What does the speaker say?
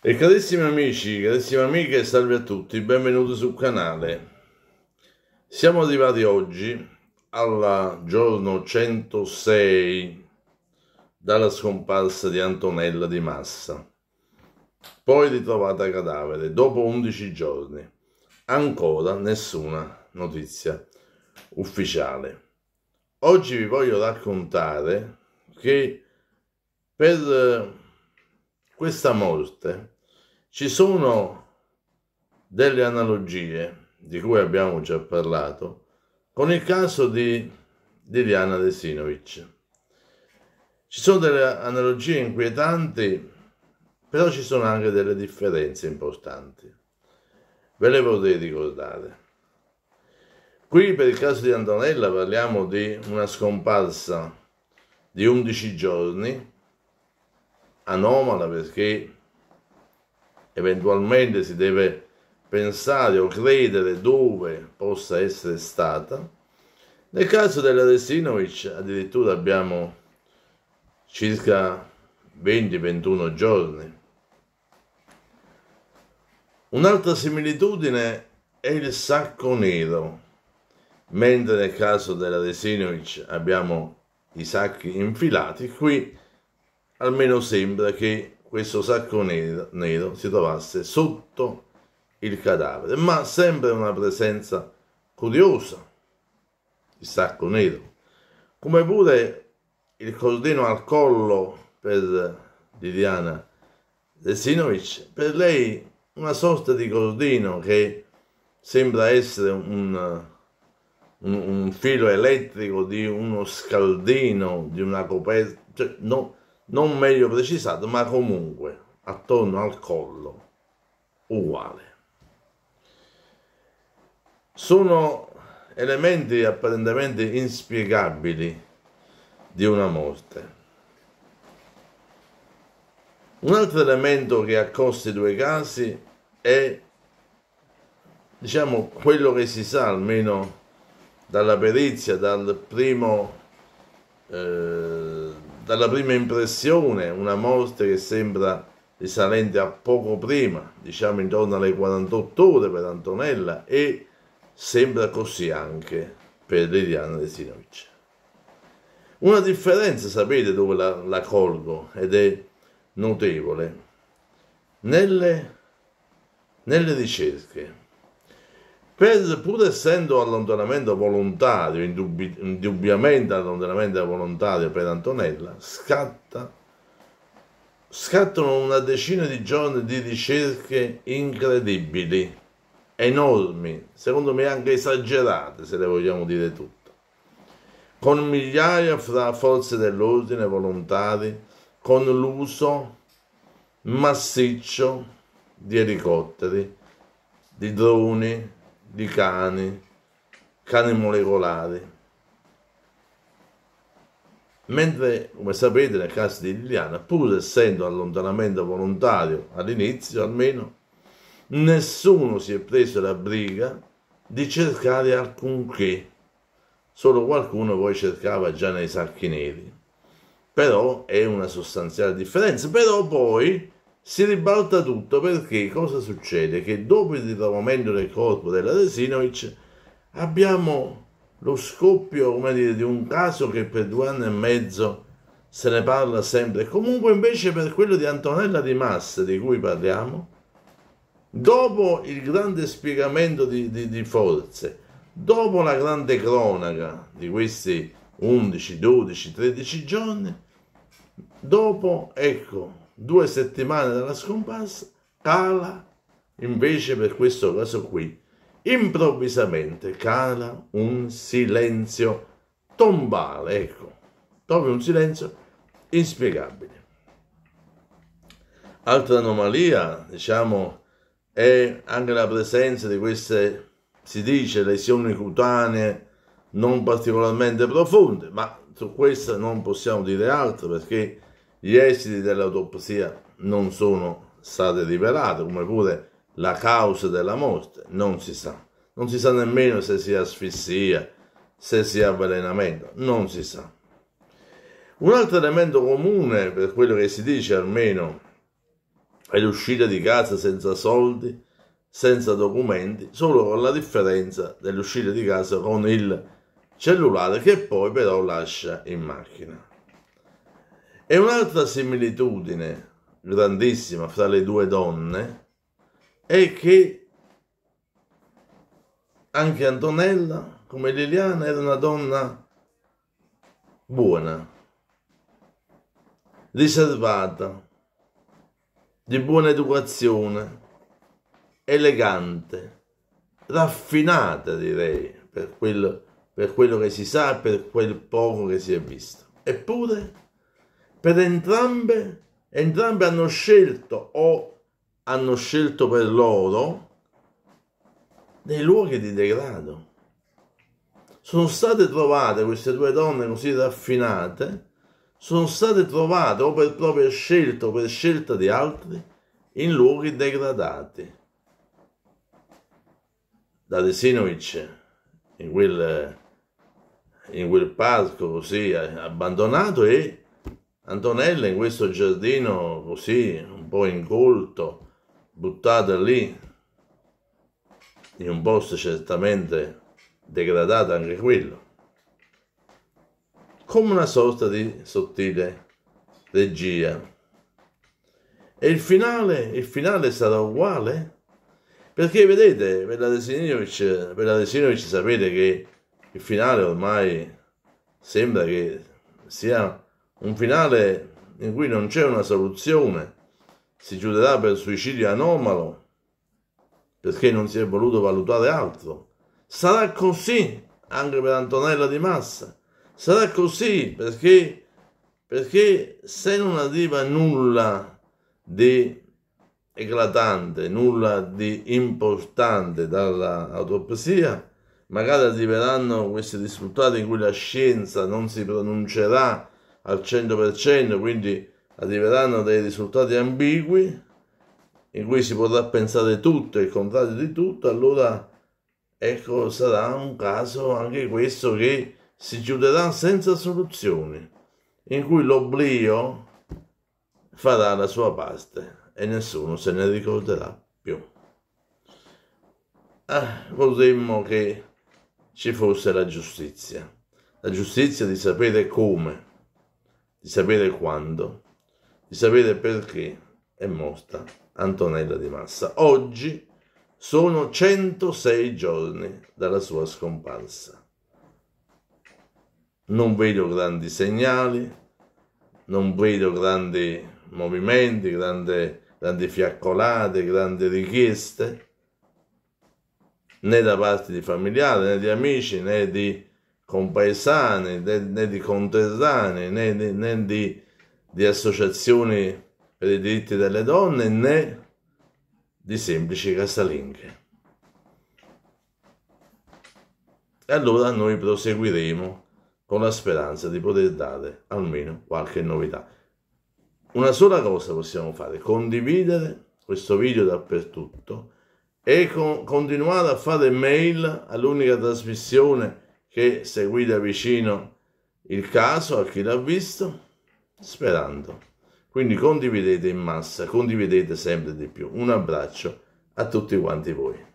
E carissimi amici, carissime amiche, salve a tutti, benvenuti sul canale. Siamo arrivati oggi al giorno 106 dalla scomparsa di Antonella di Massa, poi ritrovata cadavere dopo 11 giorni. Ancora nessuna notizia ufficiale. Oggi vi voglio raccontare che per questa morte ci sono delle analogie di cui abbiamo già parlato con il caso di Liliana Desinovic. Ci sono delle analogie inquietanti, però ci sono anche delle differenze importanti. Ve le vorrei ricordare. Qui per il caso di Antonella parliamo di una scomparsa di 11 giorni anomala perché eventualmente si deve pensare o credere dove possa essere stata. Nel caso della Resinovic addirittura abbiamo circa 20-21 giorni. Un'altra similitudine è il sacco nero, mentre nel caso della Resinovic abbiamo i sacchi infilati, qui almeno sembra che questo sacco nero, nero si trovasse sotto il cadavere, ma sembra una presenza curiosa, il sacco nero, come pure il cordino al collo per Liliana Lesinovic, per lei una sorta di cordino che sembra essere un, un, un filo elettrico di uno scaldino, di una coperta, cioè, no, non meglio precisato, ma comunque attorno al collo uguale. Sono elementi apparentemente inspiegabili di una morte. Un altro elemento che accosta i due casi è diciamo quello che si sa almeno dalla perizia, dal primo eh, dalla prima impressione una morte che sembra risalente a poco prima, diciamo intorno alle 48 ore per Antonella e sembra così anche per Liliana Resinovic. Una differenza, sapete dove la, la colgo, ed è notevole, nelle, nelle ricerche per, pur essendo allontanamento volontario, indubbi, indubbiamente allontanamento volontario per Antonella, scatta, scattano una decina di giorni di ricerche incredibili, enormi, secondo me anche esagerate, se le vogliamo dire tutte, con migliaia fra forze dell'ordine volontari, con l'uso massiccio di elicotteri, di droni, di cane, cane molecolare. Mentre, come sapete, nel caso di Liliana, pur essendo allontanamento volontario all'inizio almeno, nessuno si è preso la briga di cercare alcunché, solo qualcuno poi cercava già nei sacchi neri. Però è una sostanziale differenza, però poi si ribalta tutto perché cosa succede? Che dopo il ritrovamento del corpo della Resinovic abbiamo lo scoppio come dire, di un caso che per due anni e mezzo se ne parla sempre. Comunque invece per quello di Antonella Di Massa di cui parliamo, dopo il grande spiegamento di, di, di forze, dopo la grande cronaca di questi 11, 12, 13 giorni, dopo ecco due settimane dalla scomparsa, cala invece per questo caso qui, improvvisamente cala un silenzio tombale, ecco, proprio un silenzio inspiegabile. Altra anomalia, diciamo, è anche la presenza di queste, si dice, lesioni cutanee non particolarmente profonde, ma su questo non possiamo dire altro perché gli esiti dell'autopsia non sono state rivelate, come pure la causa della morte, non si sa. Non si sa nemmeno se sia asfissia, se sia avvelenamento, non si sa. Un altro elemento comune per quello che si dice almeno è l'uscita di casa senza soldi, senza documenti, solo con la differenza dell'uscita di casa con il cellulare che poi però lascia in macchina. E un'altra similitudine grandissima fra le due donne è che anche Antonella, come Liliana, era una donna buona, riservata, di buona educazione, elegante, raffinata direi, per quello, per quello che si sa e per quel poco che si è visto. Eppure per entrambe, entrambe hanno scelto o hanno scelto per loro dei luoghi di degrado. Sono state trovate queste due donne così raffinate, sono state trovate o per propria scelta o per scelta di altri in luoghi degradati. Da Resinovic, in quel, in quel parco così abbandonato e Antonella in questo giardino così, un po' incolto, buttata lì, in un posto certamente degradato anche quello, come una sorta di sottile regia. E il finale, il finale sarà uguale? Perché vedete, per la Desinovic, sapete che il finale ormai sembra che sia un finale in cui non c'è una soluzione, si chiuderà per suicidio anomalo perché non si è voluto valutare altro. Sarà così anche per Antonella di Massa, sarà così perché, perché se non arriva nulla di eclatante, nulla di importante dall'autopsia, magari arriveranno questi risultati in cui la scienza non si pronuncerà al 100%, quindi arriveranno dei risultati ambigui in cui si potrà pensare tutto e il contrario di tutto, allora ecco sarà un caso anche questo che si chiuderà senza soluzioni, in cui l'oblio farà la sua parte e nessuno se ne ricorderà più. Ah, vorremmo che ci fosse la giustizia, la giustizia di sapere come di sapere quando, di sapere perché è morta Antonella di Massa. Oggi sono 106 giorni dalla sua scomparsa. Non vedo grandi segnali, non vedo grandi movimenti, grandi, grandi fiaccolate, grandi richieste, né da parte di familiari, né di amici, né di compaesane, né, né di contesani, né, né di, di associazioni per i diritti delle donne, né di semplici casalinghe. E allora noi proseguiremo con la speranza di poter dare almeno qualche novità. Una sola cosa possiamo fare, condividere questo video dappertutto e con, continuare a fare mail all'unica trasmissione che seguì da vicino il caso a chi l'ha visto, sperando. Quindi condividete in massa, condividete sempre di più. Un abbraccio a tutti quanti voi.